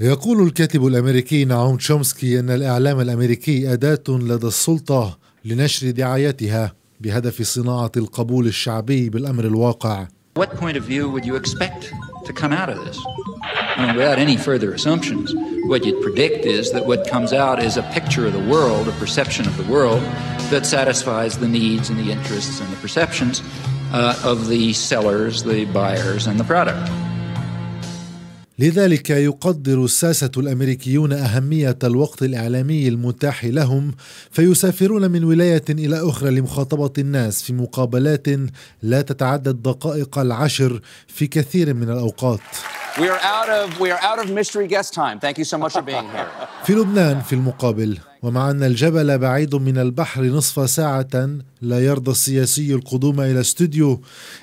يقول الكاتب الامريكي نعوم تشومسكي ان الاعلام الامريكي اداه لدى السلطه لنشر دعايتها بهدف صناعه القبول الشعبي بالامر الواقع. What point of view would you expect to come out of this? I mean, without any further assumptions, what you'd predict is that what comes out is a picture of the world, a perception of the world that satisfies the needs and the interests and the perceptions uh, of the sellers, the buyers, and the product. لذلك يقدر الساسة الأمريكيون أهمية الوقت الإعلامي المتاح لهم فيسافرون من ولاية إلى أخرى لمخاطبة الناس في مقابلات لا تتعدى الدقائق العشر في كثير من الأوقات في لبنان في المقابل ومع أن الجبل بعيد من البحر نصف ساعة لا يرضى السياسي القدوم إلى استوديو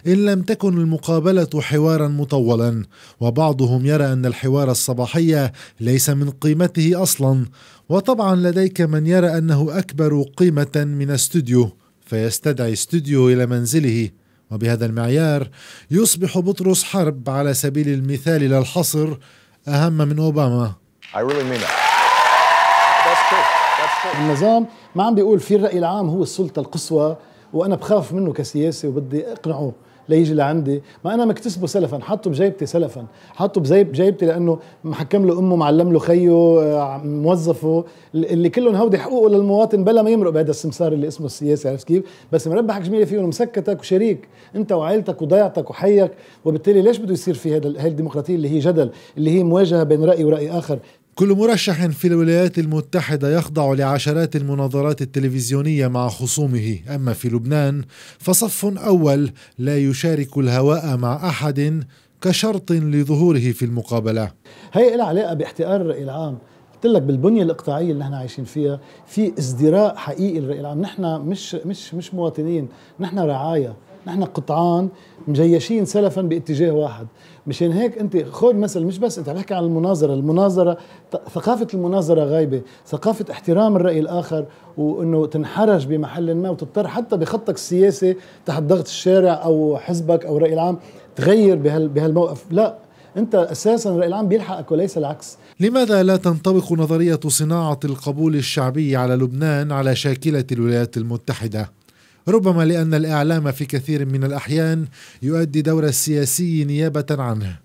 إن لم تكن المقابلة حوارا مطولا وبعضهم يرى أن الحوار الصباحي ليس من قيمته أصلا وطبعا لديك من يرى أنه أكبر قيمة من استوديو فيستدعي استوديو إلى منزله وبهذا المعيار يصبح بطرس حرب على سبيل المثال لا الحصر أهم من أوباما I really mean it. That's true. النظام ما عم بيقول في الرأي العام هو السلطة القصوى وأنا بخاف منه كسياسي وبدي أقنعه ليجي لعندي ما انا مكتسبه سلفا حاطه بجيبتي سلفا حاطه بجيبتي جيبتي لانه محكم له امه معلم له خيه آه، موظفه اللي كلهم هودي حقوقه للمواطن بلا ما يمرق بهذا السمسار اللي اسمه السياسي عرفت كيف بس مربحك جميله فيه مسكتك وشريك انت وعائلتك وضيعتك وحيك وبالتالي ليش بده يصير في هذا الديمقراطيه اللي هي جدل اللي هي مواجهه بين راي وراي اخر كل مرشح في الولايات المتحدة يخضع لعشرات المناظرات التلفزيونية مع خصومه، أما في لبنان فصف أول لا يشارك الهواء مع أحد كشرط لظهوره في المقابلة. هي لها علاقة باحتقار الرأي العام، قلت لك بالبنيه الاقطاعيه اللي نحن عايشين فيها في ازدراء حقيقي للراي العام، نحن مش مش مش مواطنين، نحن رعايا، نحن قطعان مجيشين سلفا باتجاه واحد مشان هيك انت خذ مثل مش بس انت عم تحكي عن المناظره المناظره ثقافه المناظره غايبه ثقافه احترام الراي الاخر وانه تنحرج بمحل ما وتضطر حتى بخطك السياسي تحت ضغط الشارع او حزبك او الراي العام تغير بهال بهالموقف لا انت اساسا الراي العام بيلحقك وليس العكس لماذا لا تنطبق نظريه صناعه القبول الشعبي على لبنان على شاكله الولايات المتحده ربما لأن الإعلام في كثير من الأحيان يؤدي دور السياسي نيابة عنه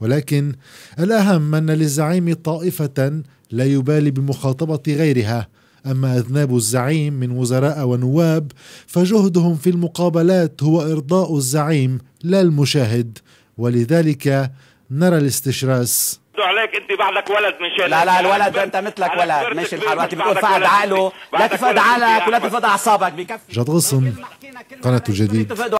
ولكن الأهم أن للزعيم طائفة لا يبالي بمخاطبة غيرها أما أذناب الزعيم من وزراء ونواب فجهدهم في المقابلات هو إرضاء الزعيم لا المشاهد ولذلك نرى الاستشراس يرضوا عليك انت بعدك ولد من شان لا لا الولد انت مثلك ولد ماشي الحال وقت بيكون فقد عقله لا تفقد عقلك ولا تفقد اعصابك بكفي جد غصن قناه الجديد